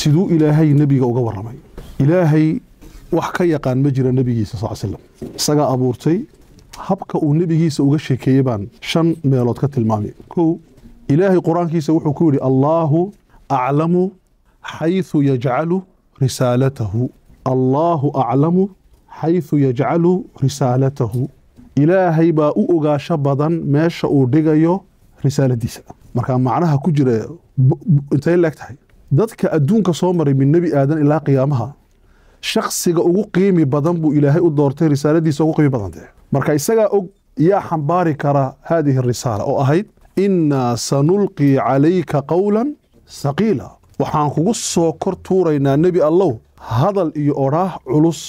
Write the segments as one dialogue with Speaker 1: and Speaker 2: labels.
Speaker 1: siduu ilaahay nebiga uga waramay ilaahay wax ka yaqaan ma jira nebigiisa sal slam isagaa abuurtay habka uu nebigiisa uga sheekeeyey baan shan meelood ka tilmaamay kow ilaahay qur-aankiisa wuxuu ku yidhi allaahu aclamu xayu yajcalu risaalatahu allaahu aclamu xayثu yajcalu risaalatahu ilaahay baa u ogaasho badan meesha uu dhigayo risaaladiisa markaa macnaha ku jira intay leeg tahay dadka adduunka soo maray min nebi aadan ilaa qiyaamaha shaksiga ugu qiimi badan buu ilaahay u doortay risaaladiisa ugu qiimi badantee marka isagaa og yaa xambaari kara haadihi risaala oo ahayd innaa sanulqii calayka qowlan saqiila waxaan kugu soo kor tuuraynaa nebi allow hadal iyo odhaah culus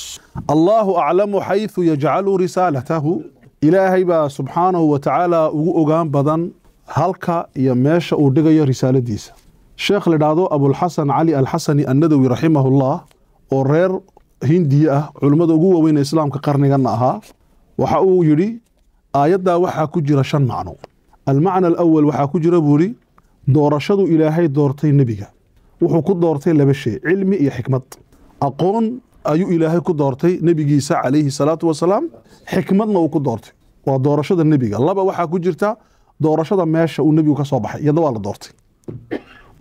Speaker 1: allaahu aclamu xaydu yajcalu risaalatahu ilaahay baa subxaanahu wa tacaala ugu ogaan badan halka iyo meesha uu dhigayo risaaladiisa sheekh la idhaahdo abulxasan cali alxasani annadawi raximahullah oo reer hindiya ah culimmada ugu waaweyn ee islaamka qarniganna ahaa waxa uu yidhi aayaddaa waxaa ku jira shan macno almacna alawal waxaa ku jira buu yidhi doorashadu ilaahay doortay nebiga wuxuu ku doortay laba shey cilmi iyo xikmad aqoon ayuu ilaahay ku doortay nebigiisa calayhi salaatu wasalaam xikmadna uu ku doortay waa doorashada nebiga laba waxaa ku jirta doorashada meesha uu nebigu ka soo baxay iyadna waa la doortay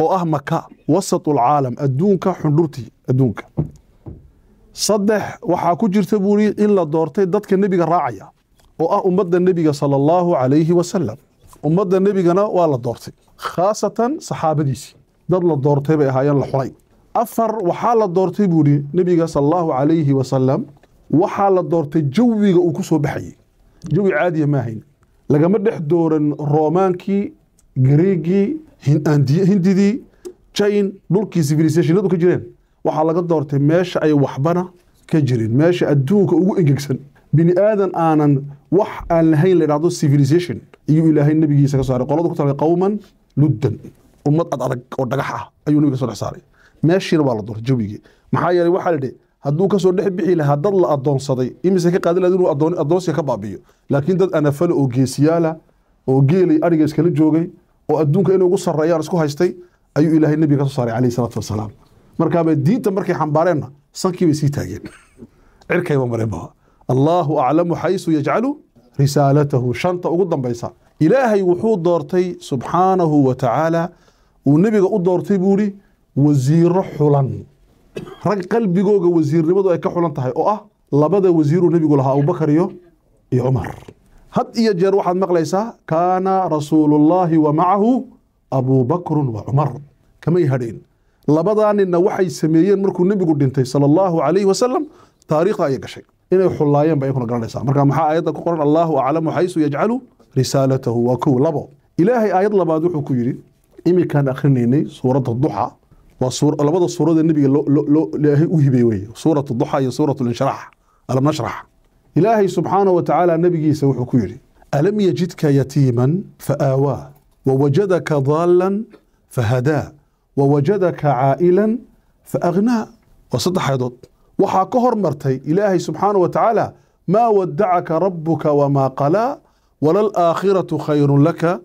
Speaker 1: oo ah maka wasat ulcaalam adduunka xundhurtii adduunka saddex waxaa ku jirta buu yidhi in la doortay dadka nebiga raacaya oo ah ummadda nebiga sala allahu calayhi wasalam ummadda nebigana waa la doortay khaasatan saxaabadiisii dad la doortay bay ahaayeen la xulay afar waxaa la doortay buu yidhi nebiga sala allahu calayhi wasalam waxaa la doortay jawiga uu ku soo baxayey jawi caadiya ah maahayn lagama dhex dooran romaankii gariigii hindidii jain dhulkii civilisationadu ka jireen waxaa laga doortay meesha ay waxbana ka jirin meesha adduunka ugu engegsan bini aadan aanan wax aan lahayn la yidhahdo civilisation ayuu ilaahay nabigiisa ka saaray qoladu ku talay qowman luddan ummad adadag oo dhagax ah ayuu nabiga soo dhex saaray meeshiina waa la doortay jawigii maxaa yeelay waxaa la hadduu kasoo dhex bixi lahaa dad la addoonsaday imise ka qaadi lahayd inuu addoonsiga ka baabi'iyo laakiin dad anafala oo geesiyaala oo geelay adhiga iskala joogay oo adduunka inuu ugu sarreeyaan isku haystay ayuu ilaahay nebiga ka soo saaray calayhi salaatu wasalaam markaaba diinta markay xambaareenna sankii bay sii taageen cirkayba mareenbaba allaahu aclamu xaysu yajcalu risaalatahu shanta ugu dambaysa ilaahay wuxuu doortay subxaanahu wa tacaala uu nebiga u doortay buu idhi wasiiro xulan rag qalbigooga wasiirnimadu ay ka xulan tahay oo ah labada wasiiruu nebigu lahaa abubakar iyo iyo cumar had iyo jeer waxaad maqlaysaa kaana rasuulullaahi wa macahu abuubakrun wa cumar kamay hadheen labadaa ninna waxay sameeyeen markuu nebigu dhintay sala allahu calayhi wasalam taariikha ayay gashay inay xullaayeen ba yakuna garanaysaa marka maxaa aayadda ku qoran allaahu aclamu xaysu yajcalu risaalatahu waa kow labo ilaahay aayad labaad wuxuu ku yidhi iminkaan akhrinaynay suuradda duxa waa labada suurada nebiga looilaahay u hibey weye suuratu duxa iyo suuratu linsharax alam nashrax إلهي سبحانه وتعالى نبي يسوح كويري ألم يجدك يتيما فآوى ووجدك ضالا فهداه ووجدك عائلا فأغناه وصدح يضط وحاكهر مرتي إلهي سبحانه وتعالى ما ودعك ربك وما قلا ولا الآخرة خير لك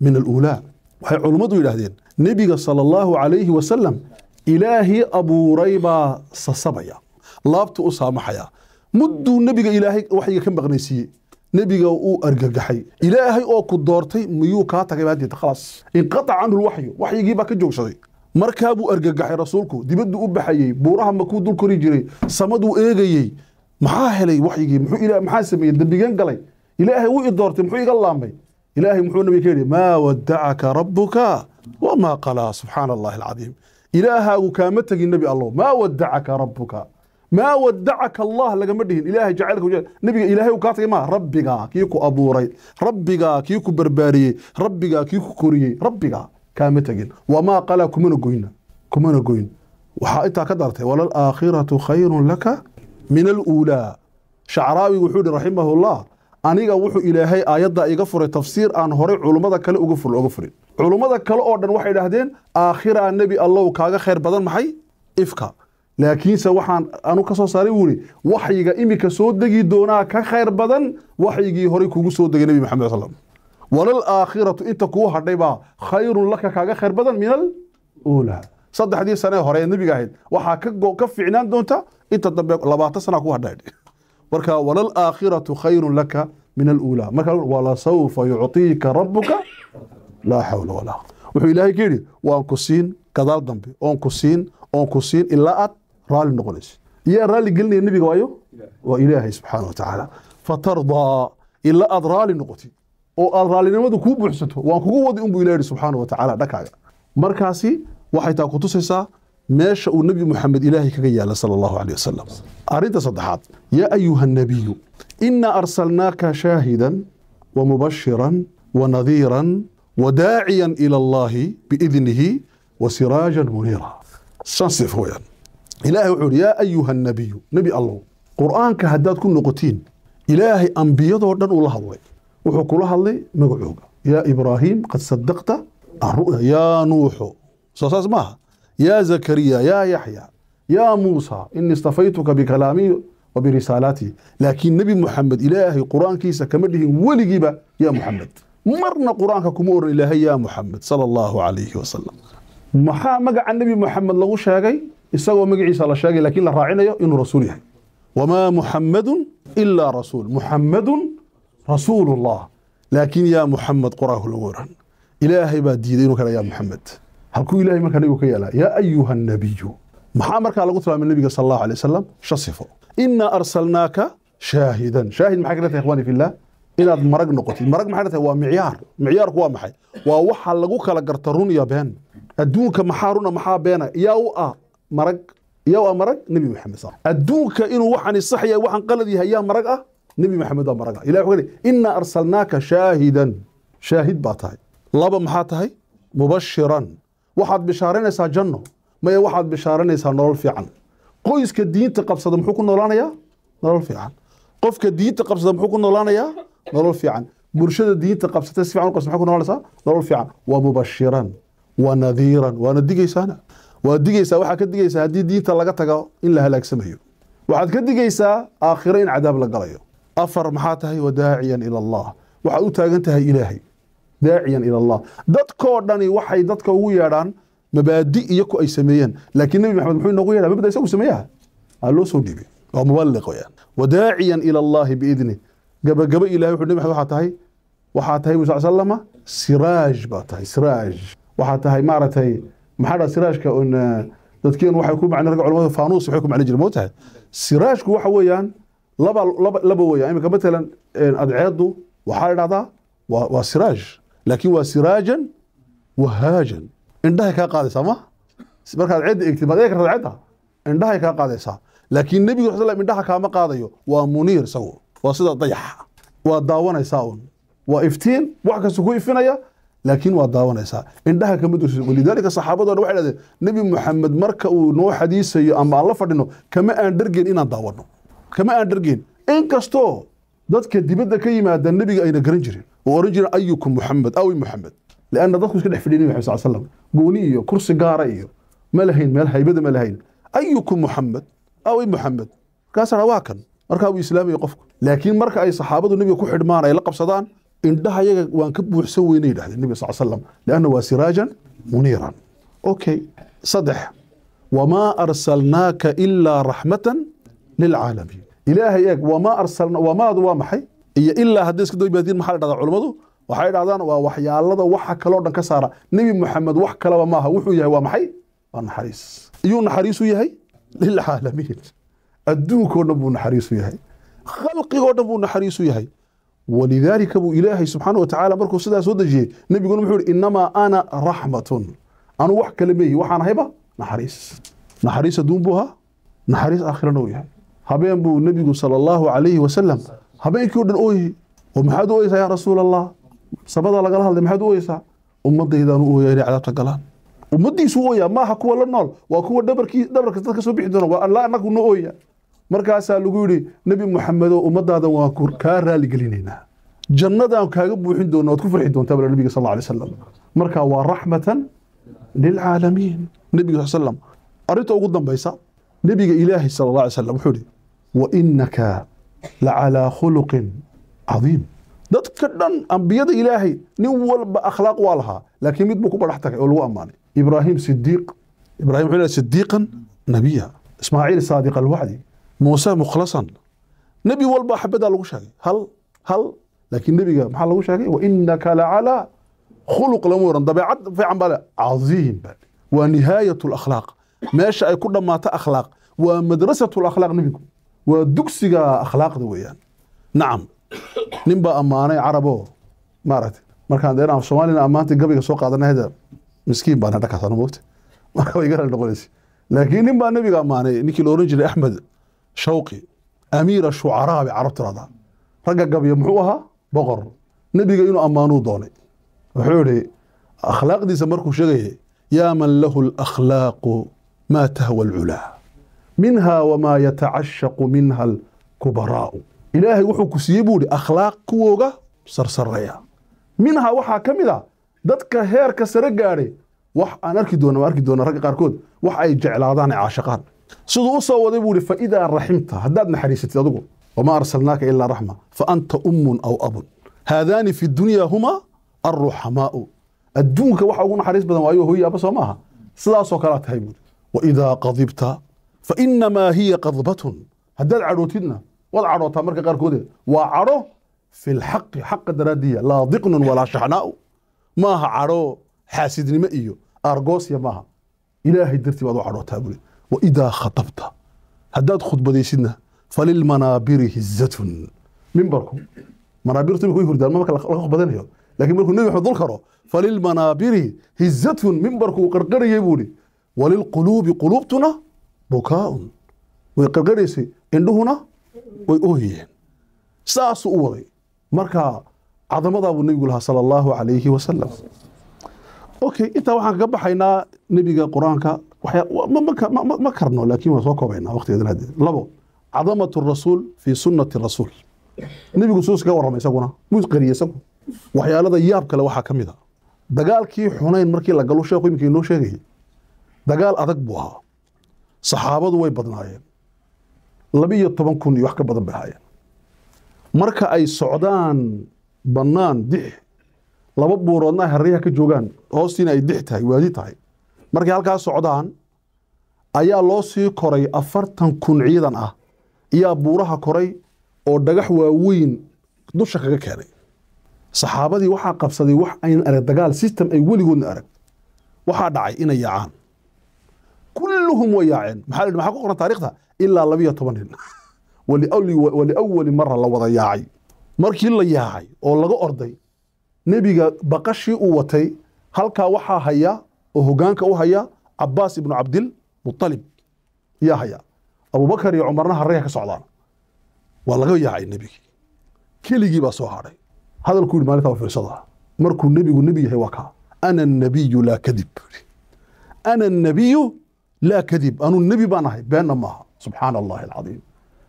Speaker 1: من الأولى وهي علمات الهدين نبي صلى الله عليه وسلم إلهي أبو ريبا صصبيا لابت أسامحيا mudduu nebiga ilaahay waxyiga ka maqnaysiiyey nebiga uu argagaxay ilaahay oo ku doortay miyuu kaa tagay baadita khalaas inqataca canhu lwaxyu waxyigii baa ka joogsaday markaa buu argagaxay rasuulku dibadduu u baxayey buuraha makuu dul kori jiray samaduu eegayey maxaa helay waxyigii maxaa sameeyey dembigeen galay ilaahay wuu i doortay muxuu iga laamay ilaahay muxuu nabiga ka yidhi maa wadacaka rabbuka wamaa qalaa subxaana allahi alcadiim ilaahaagu kaama tegin nebi allow maa wadacaka rabbuka maa wadacaka allah lagama dhihin ilaahay jacaylka nabiga ilaahay kaa tagay maa rabbigaa kii ku abuuray rabbigaa kii ku barbaariyey rabbigaa kii ku koriyey rabbigaa kaama tegin wamaa qalaa kumana goyna kumana goyn waxaa intaa ka dartay walalaakhiratu khayrun laka min aluulaa shacraawigu wuxuu yihi raximahullah aniga wuxuu ilaahay aayaddaa iga furay tafsiir aan horay culummada kale uga furin culummada kale oo dhan waxay idhaahdeen aakhiraa nebi allow kaaga khayr badan maxay ifka laakiinse waxaan anu ka soo saaray buu waxyiga iminka soo degi doonaa ka khayr badan waxyigii horay kugu soo degay nebi maxamed sal walal inta kuu hadhay baa khayrun laka kaaga khayr badan min al uulaa saddexdii sanee hore ee nebiga ahayd waxaa ka ficnaan doonta inta dambe labaatan sanaa ku hadhay marka walal khayrun laka min aluulaa marka walasawfa yuctiika rabbuka laa xawla walaa wuxuu ilaahay ka yidhi waan ku siin gadaal dambe oon ku siin oon ku siin ilaa aad raali noqonaysa iyaa raali gelinaya nebiga waayo waa ilaahay subxaana wa tacaala fatardaa ilaa aad raali noqotid oo aad raalinimadu kuu buuxsato waan kugu wadi unbuu ilaah subxaana wa tacaala dhakaaga markaasi waxay taa ku meesha uu nebi moxamed ilaahay kaga yaala sala allahu caleyh wasalam arrinta saddexaad yaa ayuha annabiyu innaa arsalnaaka shaahidan wa mubashiran wa nadiiran wa daaciyan ila allaahi biidnihi wa siraajan muniira shan sif weeyaan ilaahay wuxuu yidhi yaa ayuha nabiyu nebi allow qur-aanka haddaad ku noqotiin ilaahay ambiyadoo dhan uu la hadlay wuxuu kula hadlay magacooga yaa ibraahiim qad sadaqta aru'ya yaa nuuxo soo saas maaha yaa zakariya yaa yaxya yaa muusa inii istafaytuka bikalaamiyo wa birisaalaatii laakiin nebi muxamed ilaahay qur-aankiisa kama dhihin weligiiba yaa muxamed marna qur-aanka kuma oran ilaahay yaa muxamed sala allahu calayhi wasalam maxaa magaca nebi muxamed lagu sheegay isagoo magaciisa la sheegay laakiin la raacinayo inuu rasuul yahay wamaa muxamadun ilaa rasuul muxamadun rasuulullah laakiin yaa muxamed qoraahu lagu oran ilaahay baa diiday inuu kala yaa muxamed halkuu ilahay markaa nabigu ka yeelaa yaa ayuha nabiyu maxaa markaa lagu tilmaamay nabiga sal allahu alay wasalam shan sifo arsalnaaka shaahidan shaahid maxay ka dhatahay ikhwani fillah inaad marag noqotid marag maxay dhatahay waa micyaar micyaarku waa maxay waa waxa lagu kala garta run iyo been adduunka maxaa runa maxaa beena yaa u ah marag iyo waa marag nebi maxamed sa adduunka inuu waxaan sax yahay waxaan qalad yahay yaa marag ah nebi maxamed waa marag ah ilahi wuxuu leeyahay inna arsalnaaka shaahidan shaahid baa tahay laba maxaa tahay mubashiran waxaad bishaaranaysaa janno maya waxaad bishaaranaysaa nolol fiican qoyska diinta qabsada muxuu ku noolaanayaa nolol fiican qofka diinta qabsada muxuu ku noolaanayaa nolol fiican bulshada diinta qabsata si fiican u qabsata ku noolanaysaa nolol fiican waa mubashiran waa nadiiran waana digaysaana waad digaysaa waxaad ka digaysaa haddii diinta laga tago in la halaagsamayo waxaad ka digaysaa aakhiro in cadaab la galayo afar maxaa tahay wa daaciyan ila allah waxaad u taagan tahay ilaahay daaciyan ila allah dadkoo dhani waxay dadka ugu yeedhaan mabaadi iyo ku ay sameeyeen laakiin nebi maxamed muxuu inoogu yeedhaa mabda isagu sameeyaha aa loo soo dhiibay waa muballiq weyaan ila allahi biidni gabagaba ilahay wuxuu nebi maxamed waxaa tahay waxaa tahay musa salama siraaj baa tahay siraaj waxaa tahay maaragtay maxaa dhaa siraashka un eh, dadkeen waxay ku macna rag culamada faanuus waa waa siraash laakiin waa siraajan wahaajan indhahay kaa qaadaysaa ma markaad ceedda eegtid maad eegi kartaa ceedda indhahay laakiin waa daawanaysaa indhaha kama dursi walidaalika saxaabadooda waxay dhahdeen nebi moxamed marka uu noo xadiisayo ama aan la fadhino kama aan dhargeen inaan daawanno kama aan dhargeen inkastoo dadka dibadda ka yimaada nebiga ayna garan jirin oo oran jiren ayukum moxamed awi moxamed lanna dadku iska dhex fidhiya nebi maxamed sal slam gooni iyo kursi gaara iyo ma lahayn meel haybada ma lahayn ayukum moxamed awi moxamed markaasana waa kan markaa buu islaamaya qofku laakiin marka ay saxaabadu nebiga ku xidhmaan ay la qabsadaan indhaha yaga waan ka buuxsan weyna yidhahdeen nabiga sal slam lianna waa siraajan muniiran okay saddex wamaa arsalnaaka ilaa raxmatan lilcaalamiin ilaahay eeg wamaa arsalna wamaadu waa maxay iyo ilaa hadday iska dawbaadiin maxaa la dhahdaa culammadu waxay dhahdaan waa waxyaalada waxa kaloo dhan ka saara nebi moxamed wax kalaba maaha wuxuu yahay waa maxay waa naxariis iyuu naxariisu yahay lilcaalamiin adduunkoo dhan buu naxariisu yahay khalqigoo dhan buu naxariisu yahay walidaalika buu ilaahay subxaana watacaala markuu sidaa soo dejiyey nebiguna muxuu ihi inamaa ana raxmatun anuu wax kale meeyi waxaan ahayba naxariis naxariis adduun buu ahaa naxariis aakhirana uu yahay habeen buu nebigu sala allahu calayhi wasalam habeenkii o dhan ooyi oo maxaad u oyeysaa yaa rasuula allah sabadaa lagala hadlay maxaad u oyeysaa ummaddaydaanu u ooyaa inay cadaabta galaan ummaddiisu u ooyaa maaha kuwa la nool waa kuwa dhabarkii dhabarka dad ka soo bixi doona waa allaa annagu no ooya markaasaa lagu yidhi nebi muxamedow ummadaadan waa kaa raaligelinaynaa jannadaan kaaga buuxin doona waad ku farxi doontaa bal nabiga sal alay slam markaa waa raxmatan lilcaalamiin nebiga sal slam arrinta ugu dambaysa nebiga ilaahay sal alla alay slam wuxuu yidhi wa innaka lacalaa khuluqin cadiim dadka dhan ambiyada ilaahay nin walba akhlaaq waa lahaa laakiin mid buu ku badhax tagay oo lagu ammaanay ibraahim sidiiq ibrahim wuxuu leeyahay sidiiqan nabiya ismaaciil saadiq alwacdi muuse mukhlasan nebi walba xabaddaa lagu sheegay hal hal laakiin nebiga maxaa lagu sheegay wainaka lacalaa khuluq lama oran dabeecad fiican baa le casiim waa nihaayat lakhlaaq meesha ay ku dhammaato akhlaaq waa madrasat lakhlaaq nebigu waa dugsiga akhlaaqda weeyaan nacam nin baa ammaanay carabo maaragtay markaan dee inaan soomaalina ammaanta gabayga soo qaadanay miskiin baan hadhakaasana moogta marka way garan noqonaysa laakiin nin baa nebiga ammaanay ninkii la oran jiray axmed shawqi amiira shucaraa bay carab tirahdaa ragga gabya muxuu ahaa boqor nebiga inuu ammaanuu doonay wuxuu idhi akhlaaqdiisa markuu sheegayay yaa man lahu alakhlaaqu maa tahwa alculaa minha wamaa yatacashaqu minha alkubaraa'u ilaahay wuxuu ku siiyey buu idhi akhlaaq kuwooga sarsareeya minhaa waxaa ka mid a dadka heerka sare gaadhay wax aan arki doona waan arki doona ragga qaarkood wax ay jeclaadaan ay caashaqaan siduu u soo waday buu ihi faidaa raximta haddaad naxariisatid adigu wamaa arsalnaaka ilaa raxma faanta ummun aw abun haadaani fi dunyaa humaa alruxamaa'u adduunka waxa ugu naxariis badan waayo hoyaaba soo maaha sidaasoo kalea tahay buui waidaa qadibta fainamaa hiya qadbatun haddaad cadhootidna waad cadhootaa marka qaarkoode waa cadho fi lxaqi xaqa daraadiya laa diqnun walaa shaxnaa'u maaha cadho xaasidnimo iyo argoosya maaha ilaahay dartii baad u cadhootaa buui waidaa khatabta haddaad khudbadaysidna falilmanaabiri hizatun mimbarku manaabirtu imika way hurdaan marka laga khudbadanayo laakiin markuu nebi maxamed dul karo falilmanaabiri hizatun mimbarku uu qarqarayay buu ihi walilquluubi quluubtuna bukaa'un way qarqaraysay indhuhuna way ooyeen saasuu u waday marka cadamadaa buu nebigu lahaa sala allahu calayhi wasalam okay intaa waxaan kaga baxaynaa nebiga qur-aanka ma karno laakiin waan soo koobaynaa waqtigeeda hadee labo cadamatu rasuul fii sunnati rasuul nebigu suu iskaga warrama isaguna muu qariye isagu waxyaalada yaab kale waxaa ka mid a dagaalkii xunayn markii la galo sheekhu iminka inoo sheegayay dagaal adag buu ahaa saxaabadu way badnaayeen laba iyo toban kun iyo wax ka badan bay ahaayeen marka ay socdaan bannaan dix laba buuroodna ay haryaha ka joogaan hoostiina ay dix tahay waadi tahay markay halkaa socdaan ayaa loo sii koray afartan kun ciidan ah iyaa buuraha koray oo dhagax waaweyn dusha kaga keenay saxaabadii waxaa qabsaday wax aynan arag dagaal system ay weligoodna arag waxaa dhacay inay yaacaan kulluhum way yaaceen maxaa la maxaa ku qoran taariikhda ilaa labiyo toban nin waliawali mara la wada yaacay markii la yaacay oo laga orday nebiga baqashii uu watay halkaa waxaa haya oo hogaanka u haya cabaas ibnu cabdilmualib yaa haya abubakar iyo cumarna haraya ka socdaan waa laga yaacay nebigii keligii baa soo hadhay hadalku yidhi maalintaa fiirsada markuu nebigu nebi yahay waa kaa ana nabiyu laa kadib ana nabiyu laa kadib anuu nebi baan ahay beenna maaha subxaana allahi alcadiim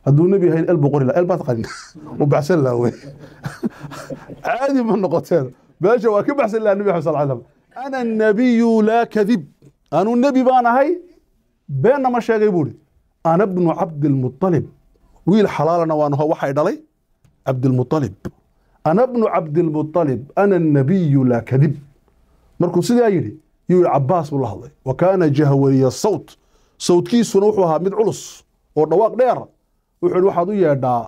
Speaker 1: hadduu nebi yahayn el buu qori el baad qarin u baxsan laha wey caadi ma noqoteen meesha waa ka baxsan laha nebi sal l slam ana anabiyu laa kadib anuu nebi baan ahay beenna ma sheegay buu idhi ana bnu cabdilmualib wiil xalaalana waan aho waxay dhalay cabdilmualib ana bnu cabdilmualib ana anabiyu laa kadib markuu sidaa yidhi yuu yidhi cabbaas buu la hadlay wa kaana jahwariya sawt sawtkiisuna wuxuu ahaa mid culus oo dhawaaq dheera wuxuu yidhi waxaad u yeedhaa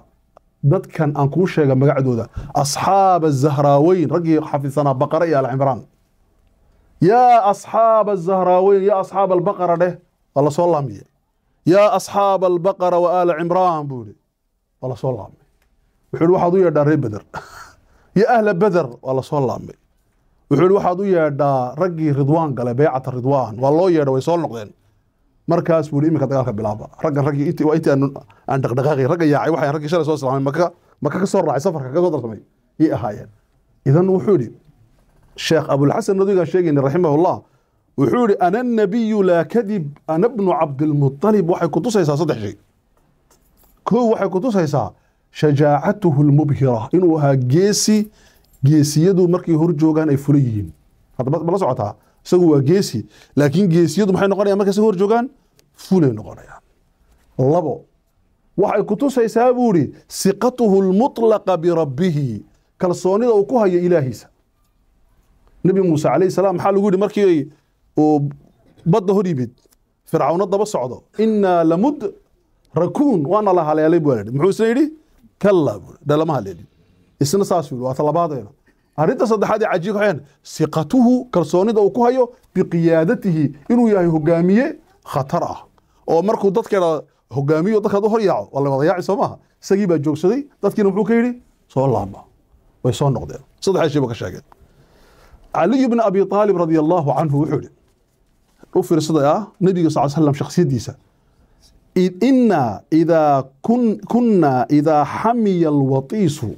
Speaker 1: dadkan aan kuu sheega magacdooda asxaaba zahraaweyn raggii xafisanaa baqara iyo alcimraan yaa asxaaba azahraweyn yaa asxaaba albaqara dheh waa lasoo laamiya yaa asxaaba albaqara wa aala cimraan buu ihi waa lasoo laamay wuxuu ihi waxaad u yeedhaa ree beder yo ahla beder waa lasoo laamay wuxuu ihi waxaad u yeedhaa raggii ridwaan gale beecata ridwaan waa loo yeedha way soo noqdeen markaas buu ihi iminka dagaalka bilaaba raggan raggii waa intii aan dhaqdhaqaaqi ragga yaacay waxay raggii shalay soo islaamay maka maka ka soo raacay safarka ka darsamay yay ahaayeen idan wuxuu ihi sheekh abulxasan nadowigaan sheegayna raximahullah wuxuu yihi ana nabiyu laa kadib ana bnu cabdilmualib waxay kutusaysaa saddex shay koow waxay kutusaysaa shajaacatuhu lmubhira inuu ahaa geesi geesiyadu markay hor joogaan ay fula yihiin ma socotaa isagu waa geesi laakiin geesiyadu maxay noqonayan markay isaga hor joogaan fulay noqonayaan labo waxay kutusaysaa buu ihi siqatuhu lmutlaqa birabbihi kalsoonida uu ku hayo ilaahiisa nabi muuse calayhi salaam maxaa lagu yidhi markii uu badda hor yimid fircawno daba socdo innaa lamud rakuun waana la haleelay buu yidhi muxuu isna yidhi kallaa buu dhe haleelin isna saasuu yidhi waa talabaadayna arrinta saddexaad ee cajiib waxay siqatuhu kalsoonida uu ku hayo biqiyaadatihi inuu yahay hogaamiye khatar ah oo markuu dadkeena hogaamiyo dadkaad u horyaaco waa la yaaci soo maaha isagii baa joogsaday dadkiina muxuu ka yidhi soo laaba way soo noqdeen saddexdaa shay buu ka sheegeen caliyu bn abi aalib radi allaahu canhu wuxuu ihi u fiirsaday ah nabiga sal slam shaksiyadiisa inaa idaa kunnaa idaa xamiya alwatiisu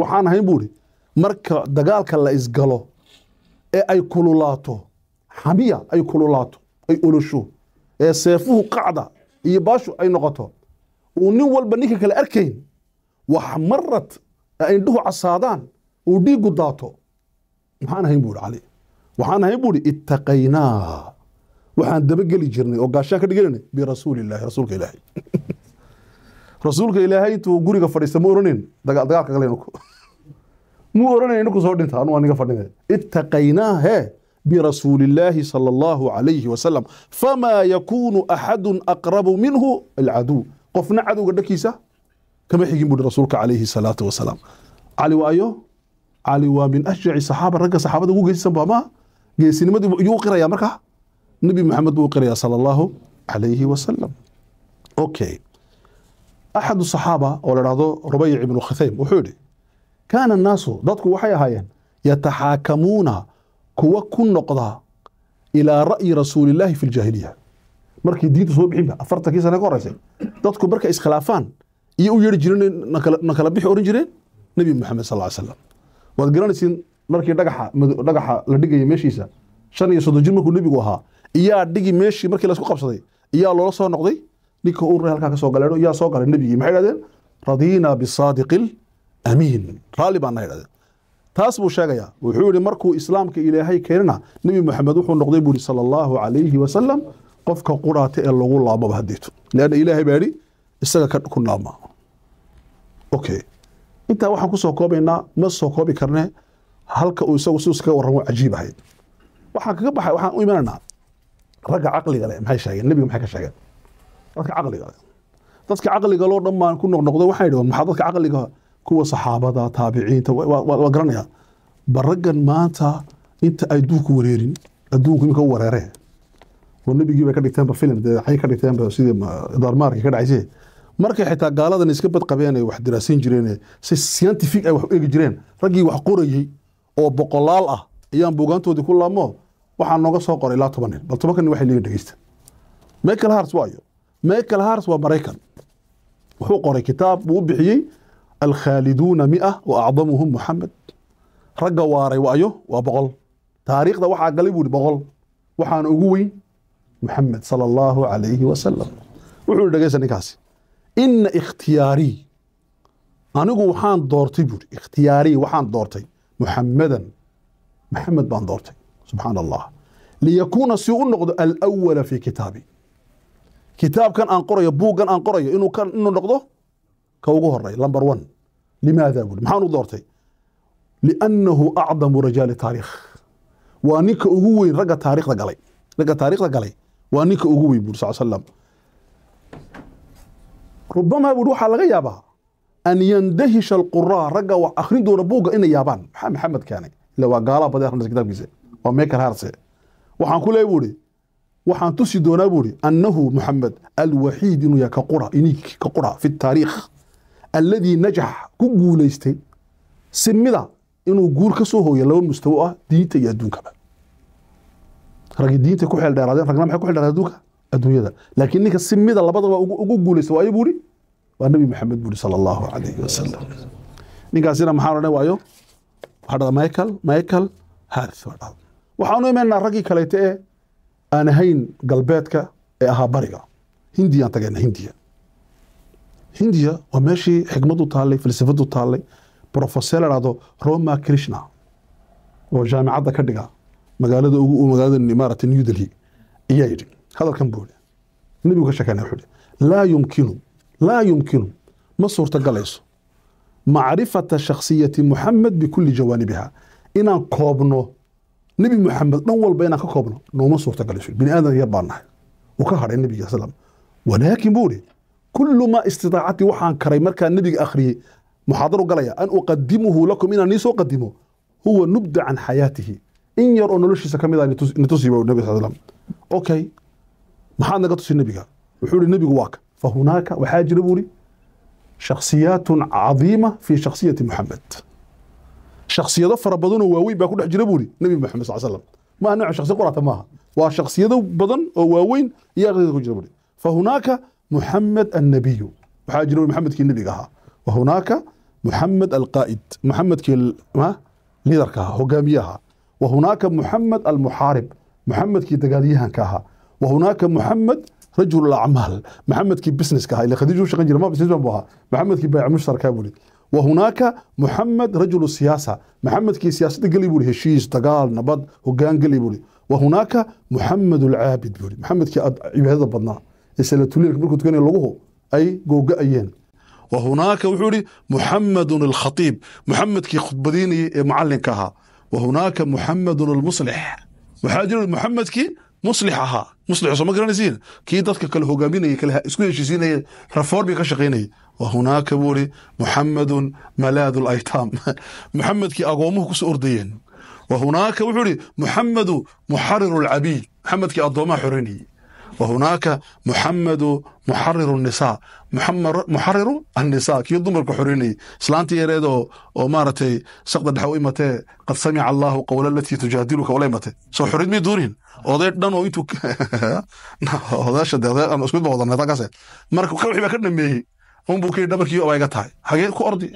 Speaker 1: waxaan ahayn buu ihi marka dagaalka la isgalo ee ay kululaato xamiya ay kululaato ay olosho ee seefuhu qacda iyo baashu ay noqoto uu nin walba ninka kale arkayn wax marad indhuhu casaadaan uu dhiiggu daato maxaan ahayn buui cali waxaan ahayn buui ittaqaynaa waxaan dabageli jirnay oo gaashaan ka dhiganana birasuulilahi rasuulka ilaahay rasuulka ilaahay intuu guriga fadhiista ma oranayn dagaalka kale muu oranayn inku soo dhinta anu waa niga fadhine ittaqaynaa hee birasuulillaahi sala allahu calayhi wasalam famaa yakuunu axadun aqrabu minhu alcaduw qofna cadowga dhakiisa kama xigin buuri rasuulka calayhi salaatu wasalaam cali waayo cali waa min ashjaci saxaaba ragga saxaabada ugu geesisan baa maaha geesinimadii yuu qirayaa markaa nabi maxamed buu qirayaa sala allahu calayhi wasalam okay axadu saxaaba oo la dhahdo rubayic ibnu khathaym wuxuu yihi kaana annaasu dadku waxay ahaayeen yataxaakamuuna kuwa ku noqda ilaa ra'yi rasuulillaahi fi ljaahiliya markii diinta soo bixinba afartankii sane ka horeysay dadku markay iskhilaafaan iyo u yeedhi jireen na kala bixi oran jireen nebi maxamed sal ly slam waad garanaysiin markii dhagaxa la dhigaya meeshiisa shan iyo soddon jir markuu nebigu ahaa iyaa dhigi meeshii markii laisku qabsaday iyaa loola soo noqday ninka uu halkaa ka soo galeedho iyaa soo galay nebigii maxay idhahdeen radiina bisaadiqil amiin raalli baana idhahdeen taas buu sheegayaa wuxuu yihi markuu islaamka ilaahay keenana nebi moxamed wuxuu noqday buu yihi sala allahu calayhi wasalam qofka quraata ee lagu laababa haddeeto leanna ilaahay baa yidhi isaga ka ku naabma okay intaa waxaan kusoo koobaynaa ma soo koobi karne halka uu isagu sius kaga warramo cajiib ahayd waxaan kaga baxay waxaan u imanaynaa ragga caqliga leh maxay sheegeen nebiga maxay ka sheegeen dadka caqliga leh dadka caqliga loo dhammaan ku noqnoqdo waxay yidhahdeen maxaa dadka caqliga ah? kuwa saxaabada taabiciinta waa garanayaa bal raggan maanta inta ay duunku wareerin adduunku iminka u wareeree oo nebigii ka dhigteenba filim dee waxay ka dhigteenba sidii daarmaarkii ka dhacaysay markay xitaa gaaladan iska badqabeen ay wax daraasiin jireen eh, si scientific ay wax u eegi jireen raggii wax qorayey oo boqolaal ah ayaan buugaantoodii ku laamo waxaa nooga soo qoray ilaa toban nin bal tobanka nin waxay leeyihin dhegeysta michael hars waayo michael hars waa maraykan wuxuu qoray kitaab uu bixiyey alkhaaliduuna mia wa acdamuhum muxamed ragga waaray waayo waa boqol taariikhda waxaa galay buu hi boqol waxaana ugu weyn muxamed sala allahu calayhi wasalam wuxuu dhegeysta ninkaasi ina ikhtiyaarii anigu waxaan doortay buuri ikhtiyaarii waxaan doortay muxamadan maxamed baan doortay subxaan allah liyakuuna si u noqdo alwala fii kitaabi kitaabkan aan qorayo buuggan aan qorayo inuu noqdo ka ugu horay number one limaada buuri maxaan u doortay liannahu acdamu rijaali taariikh waa ninka ugu weyn ragga taariikhda galay ragga taariikhda galay waa ninka ugu weyn buuri sal slam rubama buuhi waxaa laga yaabaa an yandahisha alquraa ragga wax akhrin doona buugga inay yaabaan maxaa maxamed keenay ila waa gaalaa badee akhrinaysa kitaabkiisa waa meekar haarse waxaan ku leey buuhi waxaan tusi doonaa buuhi annahu muxamed alwaxiid inuu yahay ka qura ka qura fi taariikh alladii najax ku guulaystay si mida inuu guur ka soo hooyo laba mustawo ah diinta iyo adduunkaba raggii diinta ku xeel dheeraadeen ragna maxay ku xeel dheeraadeen adduunka adduunyada laakiin ninka si mida labadaba ugu guulaysta waayo buuri waa nabi maxamed buuri sala allahu calayh wasalam ninkaasina maxaan odhan waayo waxaa dhada michael michael haris waa dhada waxaanu imaynaa raggii kaleete ee aan ahayn galbeedka ee ahaa bariga hindiya aan tagayna hindiya hindiya waa meeshii xikmadu taallay falsafadu taallay professor la dhahdo roma krishna oo jaamicadda ka dhiga magaalada ugu magaalada maarata new delhi ayaa yidhi hadalkan buu idhi nebigu ka sheekanaya wuxuu ihi laa yumkinu laa yumkinu ma suurtagalayso macrifata shakhsiyati muxamed bikulli jawaanibiha inaan koobno nebi muxamed dhan walba inaan ka koobno nooma suurtagalayso bini aadan yar baan nahay uu ka hadhay nebiga sallam walaakin buu idhi kullu maa istidaacati waxaan karay markaan nebiga akhriyey muxaadaru galaya an uqadimuhu lakum inaan niisoo qadimo huwa nubda can xayaatihi in yar oo noloshiisa ka mid a nitusiba nabi sal slam okay maxaad naga tusi nebiga wuxuu ihi nebigu waa ka fa hunaaka waxaa jira buu ihi shakhsiyaatun cadiima fii shakhsiyati muxamed shakhsiyado fara badanoo waaweyn baa ku dhex jira buu ihi nebi maxamed sal slam maaha nooc shakhsiya qurata maaha waa shakhsiyado badan oo waaweyn iyo aqdida ku jira buu ihi fa hunaaka muxamed annabiyu waxaa jira maxamedkii nebiga ahaa wa hunaaka muxamed alqaa'id muxamedkii liidarka ahaa hogaamiye ahaa wa hunaaka muxamed almuxaarib muxamedkii dagaalyahanka ahaa wahunaaka muxamed rajul acmaal maxamedkii businesska ahaa khadiiju shaqan jira ma businessman buu ahaa maxamedkii baayac mushtarkaa buu wahunaaka muxamed rajulu siyaasa maxamedkii siyaasadda gelay buu heshiis dagaal nabad hogaan gelay buu wahunaaka muxamed alcaabid buu maxamedkii cibaadada badnaa ee salaatuliilka markuu tukanaya laguhu ay googa'ayeen wahunaaka wuxuu ihi muxamedun alkhatiib muxamedkii khudbadiinayay ee macalinka ahaa wahunaaka muxamedun almuslix waxaa jira muxamedkii muslix ahaa muslix soo ma garanaysiin kii dadka kale hogaaminaya kale isku heshiisiinaya reformi ka shaqaynaya wa hunaaka buu ri muxamadun malaadu laytaam muxamedkii agoomuhu kusoo ordayeen wa hunaaka wuxuu ri muxamadu muxariru lcabiid muxamedkii addoomaha xorinayay wa hunaaka muxamadu muxariru nisa muxariru annisa kii dumarka xorinayay islaantii yareed oo maaragtay saqda dhexe u imatee qad samica allaahu qowla alatii tujaadiluka ula imatee soo xorid mii duunin oday dhan oo intuu odaasha de oday wixii baa ka dhameeyey unbuu kayidhi dhabarkii awayga tahay hagee ku ordi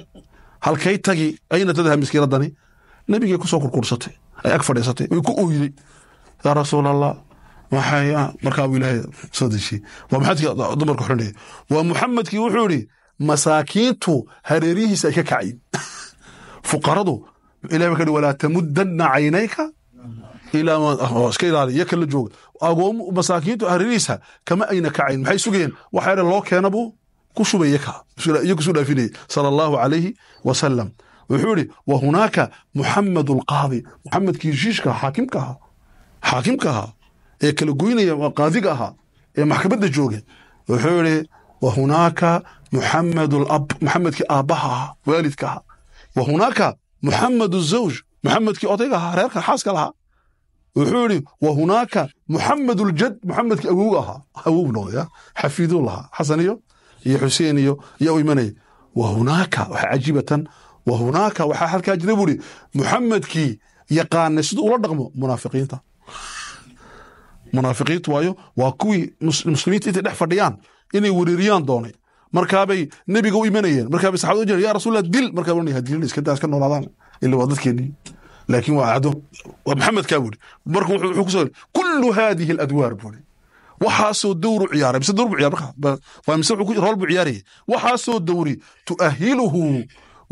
Speaker 1: halkay tagi ayna tadaha miskiinadani nebigay kusoo soo kurkursatay ay ag fadhiisatay way ku ooyday yaa rasuul allah Ah, markaa ilaahay soo dejiye waa muxamedkii wuxuu idhi masaakiintu hareerihiisa ay ka kacayin fuqaradu ilahi wa ka walaa tamudanna caynayka ah, iska hareerihiisa kama ayna kacayn maxay sugayeen waxa loo keenabu ku shubay iyo kusoo dhaafinayay sala allahu calayhi wasalam wuxuu idhi wa hunaaka muxamed alqaadi muxamedkii heshiishka xaakimka ahaa xaakimka ahaa ee kala goynaya qaadiga ahaa ee maxkamadda jooga wuxuu yidhi wa hunaaka muxamadu ab maxamedkii aabbaha ahaa waalidka ahaa wa hunaaka muxamadu zawj maxamedkii odayga ahaa reerka xaaska lahaa wuxuu yidhi wa hunaaka muxamaduljad maxamedkii awowga ahaa awowno ya xafiiduu lahaa xasan iyo iyo xuseen iyo ayaa u imanaya wa hunaaka waxa cajiibatan wa hunaaka waxaa halkaa jira buu ihi muxamedkii yaqaanay siduu ula dhaqmo munaafiqiinta munaafiqiint waayo waa kuwii muslimiinta intay dhex fadhiyaan inay wereeriyaan doonay markaabay nebiga u imanayeen markaabay saxabada u jireen ya rasulla dil markaa odhanaya dilna iska noolaadaan ila waa dadkeenii laakiin waa ado maxamed kaa buuri marka wuxuu ku soo kullu haadihi aladwaar buuri waxaasoo dowru ciyaaray mise dowr buu ciyaaray marka rool buu ciyaarayay waxaasoo dowri tu'ahiluhu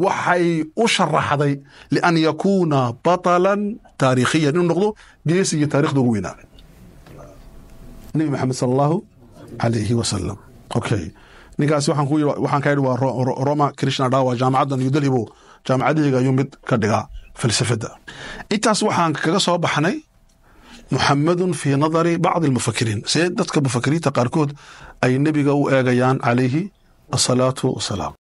Speaker 1: waxay u sharaxday lian yakuuna batalan taariikhiyan inuu noqdo geesi iyo taariikhda ugu weynaaday nebi maxamed sal allahu calayhi wasalam okay ninkaas waxaan ka yidhi waa roma krishna dhawa jaamacaddan iyo dalhibow jaamacadaheyga ayuu mid ka dhigaa falsafadda intaas waxaan kaga soo baxnay muxamedun fii nadari bacdi almufakiriin see dadka mufakiriinta qaarkood ay nebiga u eegayaan calayhi asalaatu wasalaam